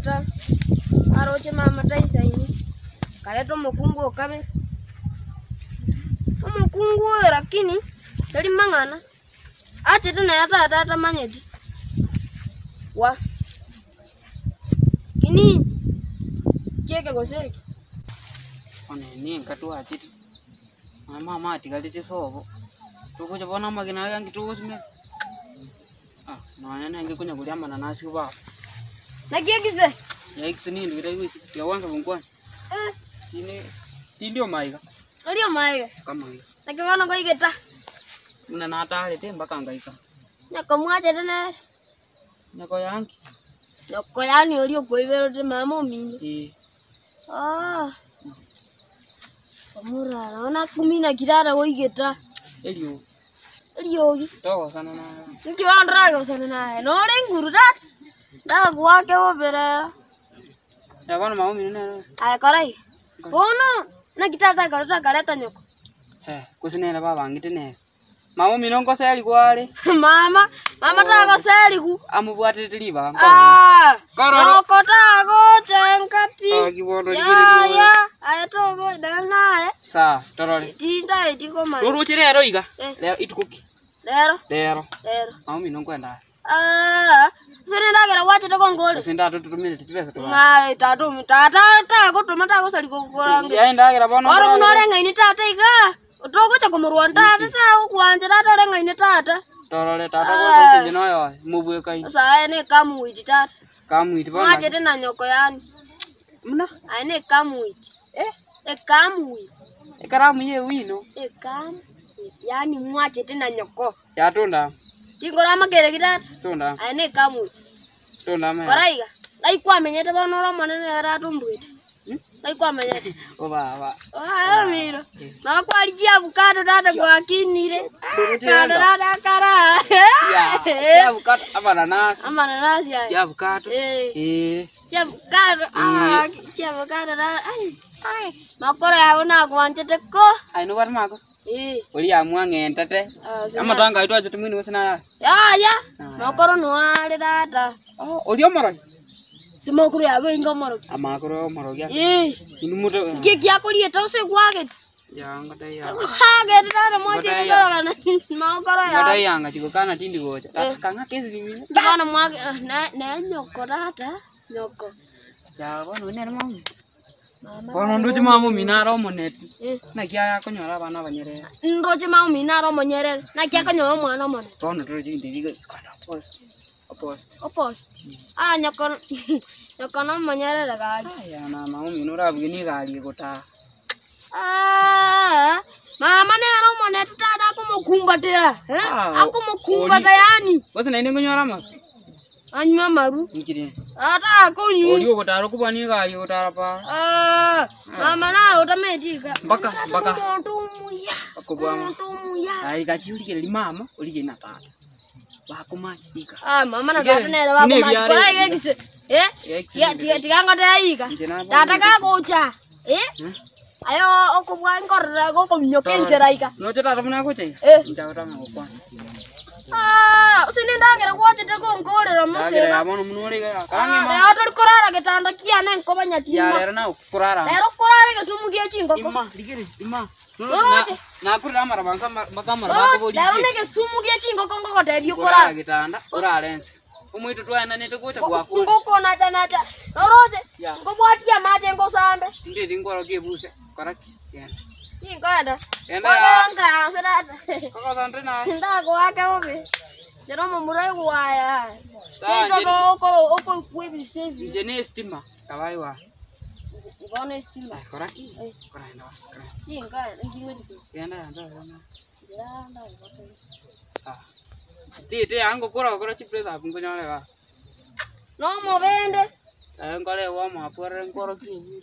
mata aroche mamata isaini kaleta omokungu okabe omokungu oyo lakini tali mang'ana atete atata wa kini kieke goseki onene nkatwachete mama atigalite sobo tukuja bona magina yangi tuusime ah, nonene ngikunya kulya mananasi baba Nagia gize. Ya ikisini ndio ile ya wanza vungwan. Eh. Ini ndio maiga. Ndio maiga. Kama hiyo. Nakiona kwa igeta. Una nata alete mpaka angaika. Nakamwacha tena. Nako yanki. Nako yani ulio kwa hivyo tena mami. Eh. Ah. Kamurara ona kumi na kirara kwa igeta. Elio. Elio. Togo sana na. Nikiwa ndiraga sana na. No ringuru dad. Da gua ke wo bere. Ya bana mau minne. Ay karai. Bono na kitata garota gareta nyoko. He, kusine na baba ngitene. Mama minongo seli gwale. mama, mama tago oh. seli ku. Amubwatete liba. Ah. Kororo. Okotago chenkapi. Agibono ah, ya, ligire. Ya, ayatogo danae. Sa, torore. Tinta etiko mali. Ruru chirero iga. Eh. Lero itukuki. Lero. Lero. Lero. Mama minongo enda. Ah sinendakera wache takongola Tingora magereki tata. Tunda. Aine kamuiti. oraiga aikwamenyete bono ora omonene erata ombwete hmm? aikwamenyete oaamiro eh. nao kwarigia abukato tata gwakinire kando tata akara amananasi aeabukato chiabukato chiabukato makoro yago nagwanchete ko ainobar mago Kulia mwange ntate. Ama kaitu itwa temuin mwini wasina. Ya ya. Nah. Mau Makoro nuare data. Oh, ulio moro. Sima kuri abe inga moro. Ama kuro moro ya. Eh. Inumuto. Ki ki akuri to se kwage. Yanga dai ya. Kwage dada moje ndologa Mau koro ya. Enggak Dada yanga chiko kana tindi gocha. Kanga kezi mimi. Kana mwage na na nyoko dada. Nyoko. Ya, bueno, mau. kono ndoche mamo minaro moneti eh. na kia nakia yakonyora abana banyerere ndoche mamo minaro monyerere nakia konyora omwana omonene bono ndoche ndirigo opost opost opost ah nyokono nyokono monyerere gari ah, ya na mamu mino rabuge ni gari egotara ah mama ne nero moneti tada akumukumbatira eh? ah, akumukumbata yani bose naine ngonyora mama anyuma maru ata konyu oliwo kutaro kubanika ali kutara pa ah, mama na utametika mpaka mpaka mtu muya kubwa mtu muya ai kachi ulikele limama ulike na tata bakumachika ah mama na tata nere bakumachika ai yekise eh ya tia tia ngo tayika tata ka kucha eh hmm? ayo okubwa ngorra go komnyoke njeraika no tata tamna kucha eh njawa tamna kwa Ah, usinindagira gwachite kungurira musigaeo tuli kurara gitanda kiane nkobanya timarero kurara gisumu gie chingokorero ni gisumu gie chingoko ngogoteria ukuraraumwitu twaenanite gucha gwakungukunacha nacha noroche ngobwatia mache ngosambe ndiri ngoro kibuse koraki Ini kau ada. Ini ya. Kau kan sudah ada. Kau kau santri nah. Tidak kau kau bi. Jadi mau mulai kau ya. Saya kalau kalau aku kau bisa. Jadi estima kawai wah. Ibon estima. Koraki. Korai nawa. Korai. Ini kau ini kau itu. Ya dah dah dah. Ya dah. Sa. Ti ti angko kura kura cipre sa pun kau nyala kah. No mau vende. Eh, kau lewat mau apa? Kau kau kiri.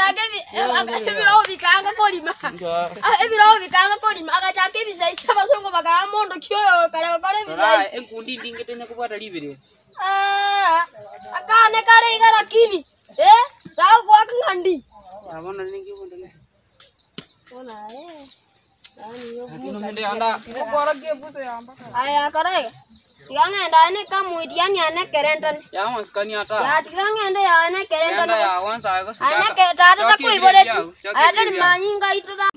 akachaka ebirabo bikanga korima ebirabo bikanga korima akachaka ebisaisi abasongo bakara mondo kioyo kare bakora ebisaisi enkundi ndingi tenya kubwata libere akane ah, kare iga lakini eh rawo kwa ngandi abona ningi bundele ona eh Aya, caralho. tikangenda ene kamuitiani ene kerenten yatitikangenda yaene kerenten ane tata takuivoretu atali manyinga itota